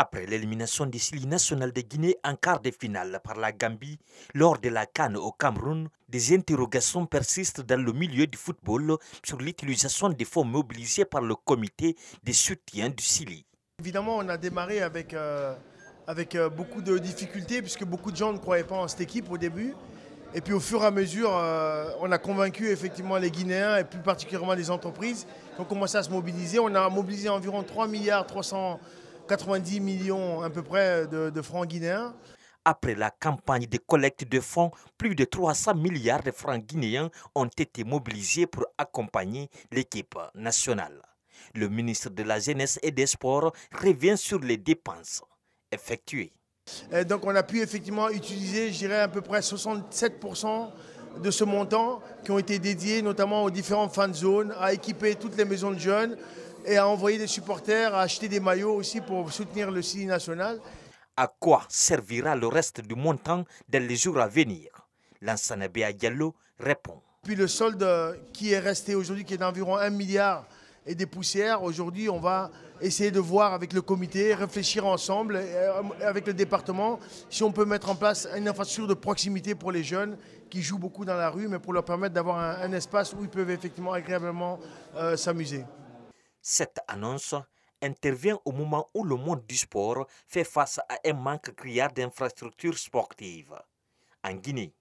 après l'élimination des Sili nationales de Guinée en quart de finale par la Gambie lors de la Cannes au Cameroun, des interrogations persistent dans le milieu du football sur l'utilisation des fonds mobilisés par le comité de soutien du Sili. Évidemment, on a démarré avec, euh, avec euh, beaucoup de difficultés puisque beaucoup de gens ne croyaient pas en cette équipe au début. Et puis au fur et à mesure, euh, on a convaincu effectivement les Guinéens et plus particulièrement les entreprises qui ont commencé à se mobiliser. On a mobilisé environ 3 milliards 300 90 millions à peu près de, francs guinéens. Après la campagne de collecte de fonds, plus de 300 milliards de francs guinéens ont été mobilisés pour accompagner l'équipe nationale. Le ministre de la Jeunesse et des Sports revient sur les dépenses effectuées. donc on a pu effectivement utiliser, je à peu près 67% de ce montant qui ont été dédiés notamment aux différentes fan zones, à équiper toutes les maisons de jeunes, et à envoyer des supporters, à acheter des maillots aussi pour soutenir le CI national. À quoi servira le reste du montant dans les jours à venir à Diallo répond. Puis le solde euh, qui est resté aujourd'hui, qui est d'environ 1 milliard et des poussières, aujourd'hui on va essayer de voir avec le comité, réfléchir ensemble, euh, avec le département, si on peut mettre en place une infrastructure de proximité pour les jeunes qui jouent beaucoup dans la rue, mais pour leur permettre d'avoir un, espace où ils peuvent effectivement agréablement euh, s'amuser. Cette annonce intervient au moment où le monde du sport fait face à un manque criard d'infrastructures sportives. En Guinée,